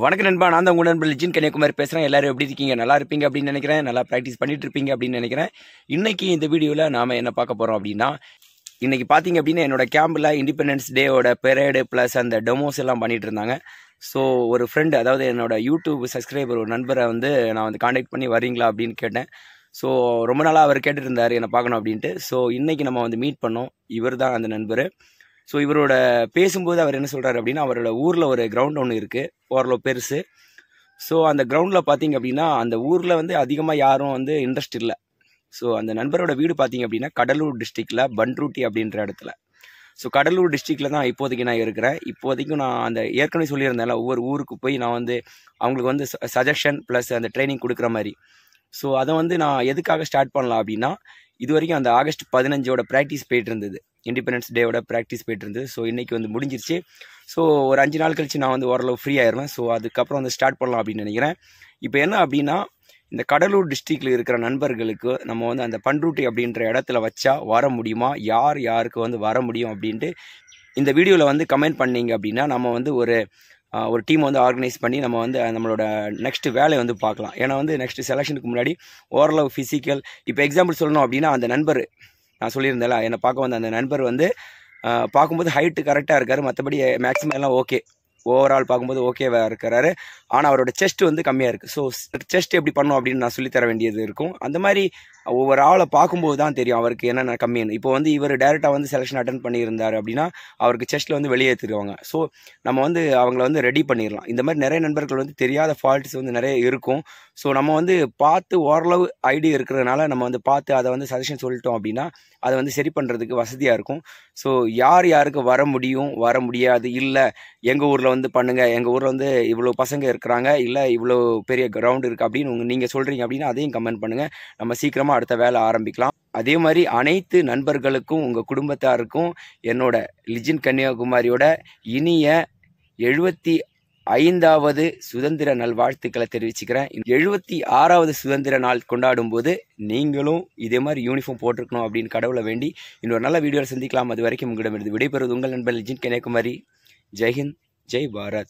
வணக்கம் நண்பா நான் தான் உங்கள் நண்பர் லிஜின் கன்னியாகுமரி பேசுகிறேன் எல்லோரும் எப்படி இருக்கீங்க நல்லா இருப்பீங்க அப்படின்னு நினைக்கிறேன் நல்லா ப்ராக்டிஸ் பண்ணிட்டு இருப்பீங்க அப்படின்னு நினைக்கிறேன் இன்றைக்கி இந்த வீடியோவில் நாம் என்ன பார்க்க போகிறோம் அப்படின்னா இன்றைக்கி பார்த்தீங்க அப்படின்னா என்னோட கேம்பில் இண்டிபெண்டன்ஸ் டேவோட பெரேடு ப்ளஸ் அந்த டெமோஸ் எல்லாம் பண்ணிகிட்டு இருந்தாங்க ஸோ ஒரு ஃப்ரெண்டு அதாவது என்னோடய யூடியூப் சப்ஸ்கிரைபர் ஒரு நண்பரை வந்து நான் வந்து காண்டாக்ட் பண்ணி வரீங்களா அப்படின்னு கேட்டேன் ஸோ ரொம்ப நாளாக அவர் கேட்டுருந்தார் என்னை பார்க்கணும் அப்படின்ட்டு ஸோ இன்றைக்கி நம்ம வந்து மீட் பண்ணோம் இவர் தான் அந்த நண்பர் ஸோ இவரோட பேசும்போது அவர் என்ன சொல்கிறார் அப்படின்னா அவரோட ஊரில் ஒரு கிரவுண்ட் ஒன்று இருக்குது ஓரளவு பெருசு ஸோ அந்த கிரவுண்டில் பார்த்தீங்க அப்படின்னா அந்த ஊரில் வந்து அதிகமாக யாரும் வந்து இன்ட்ரெஸ்ட் இல்லை ஸோ அந்த நண்பரோட வீடு பார்த்தீங்க அப்படின்னா கடலூர் டிஸ்ட்ரிக்டில் பன்ரூட்டி அப்படின்ற இடத்துல ஸோ கடலூர் டிஸ்ட்ரிக்டில் தான் இப்போதைக்கு நான் இருக்கிறேன் இப்போதைக்கும் நான் அந்த ஏற்கனவே சொல்லியிருந்தேன்ல ஒவ்வொரு ஊருக்கு போய் நான் வந்து அவங்களுக்கு வந்து சஜஷன் ப்ளஸ் அந்த ட்ரைனிங் கொடுக்குற மாதிரி ஸோ அதை வந்து நான் எதுக்காக ஸ்டார்ட் பண்ணலாம் அப்படின்னா இது வரைக்கும் அந்த ஆகஸ்ட் பதினஞ்சோட ப்ராக்டிஸ் போயிட்டு இருந்தது இண்டிபெண்டன்ஸ் டேவோட ப்ராக்டிஸ் போயிட்டு இருந்து ஸோ இன்றைக்கி வந்து முடிஞ்சிருச்சு ஸோ ஒரு அஞ்சு நாள் கழிச்சு நான் வந்து ஓரளவு ஃப்ரீ ஆயிடுவேன் ஸோ அதுக்கப்புறம் வந்து ஸ்டார்ட் பண்ணலாம் அப்படின்னு நினைக்கிறேன் இப்போ என்ன அப்படின்னா இந்த கடலூர் டிஸ்ட்ரிக்டில் இருக்கிற நண்பர்களுக்கு நம்ம வந்து அந்த பண்ருட்டி அப்படின்ற இடத்துல வச்சா வர முடியுமா யார் யாருக்கு வந்து வர முடியும் அப்படின்ட்டு இந்த வீடியோவில் வந்து கமெண்ட் பண்ணிங்க அப்படின்னா நம்ம வந்து ஒரு ஒரு டீம் வந்து ஆர்கனைஸ் பண்ணி நம்ம வந்து நம்மளோட நெக்ஸ்ட்டு வேலையை வந்து பார்க்கலாம் ஏன்னா வந்து நெக்ஸ்ட் செலெக்ஷனுக்கு முன்னாடி ஓரளவு ஃபிசிக்கல் இப்போ எக்ஸாம்பிள் சொல்லணும் அப்படின்னா அந்த நண்பர் நான் சொல்லியிருந்தேன்ல என்னை பார்க்க வந்த அந்த நண்பர் வந்து பார்க்கும்போது ஹைட்டு கரெக்டாக இருக்கார் மற்றபடி மேக்ஸிமம் எல்லாம் ஓகே ஓவரால் பார்க்கும்போது ஓகேவாக இருக்கிறாரு ஆனால் அவரோட செஸ்ட் வந்து கம்மியாக இருக்குது ஸோ செஸ்ட் எப்படி பண்ணும் அப்படின்னு நான் சொல்லித்தர வேண்டியது இருக்கும் அந்த மாதிரி ஒவ்வொரு ஆளை பார்க்கும்போது தான் தெரியும் அவருக்கு என்னென்ன கம்மின்னு இப்போ வந்து இவர் டேரெக்டாக வந்து செலெக்ஷன் அட்டன் பண்ணியிருந்தார் அப்படின்னா அவருக்கு செஸ்ட்டில் வந்து தருவாங்க ஸோ நம்ம வந்து அவங்கள வந்து ரெடி பண்ணிடலாம் இந்த மாதிரி நிறைய நண்பர்கள் வந்து தெரியாத ஃபால்ட்ஸ் வந்து நிறைய இருக்கும் ஸோ நம்ம வந்து பார்த்து ஓரளவு ஐடியா இருக்கிறதுனால நம்ம வந்து பார்த்து அதை வந்து சஜஷன் சொல்லிட்டோம் அப்படின்னா அதை வந்து சரி பண்ணுறதுக்கு வசதியாக இருக்கும் ஸோ யார் யாருக்கு வர முடியும் வர முடியாது இல்லை எங்கள் ஊரில் இடத்துல வந்து பண்ணுங்கள் எங்கள் ஊரில் வந்து இவ்வளோ பசங்க இருக்கிறாங்க இல்லை இவ்வளோ பெரிய கிரவுண்ட் இருக்குது அப்படின்னு உங்கள் நீங்கள் சொல்கிறீங்க அப்படின்னா அதையும் கமெண்ட் பண்ணுங்கள் நம்ம சீக்கிரமாக அடுத்த வேலை ஆரம்பிக்கலாம் அதே மாதிரி அனைத்து நண்பர்களுக்கும் உங்கள் குடும்பத்தாருக்கும் என்னோட லிஜின் கன்னியாகுமரியோட இனிய எழுபத்தி ஐந்தாவது சுதந்திர நாள் வாழ்த்துக்களை தெரிவிச்சுக்கிறேன் எழுபத்தி ஆறாவது சுதந்திர நாள் கொண்டாடும் போது நீங்களும் இதே மாதிரி யூனிஃபார்ம் போட்டிருக்கணும் அப்படின்னு கடவுளை வேண்டி இன்னொரு நல்ல வீடியோவில் சந்திக்கலாம் அது வரைக்கும் உங்களிடமிருந்து விடைபெறுவது உங்கள் நண்பர் லிஜின் கன்னியாகுமரி ஜெய்ஹிந்த் ஜெய் பாரத்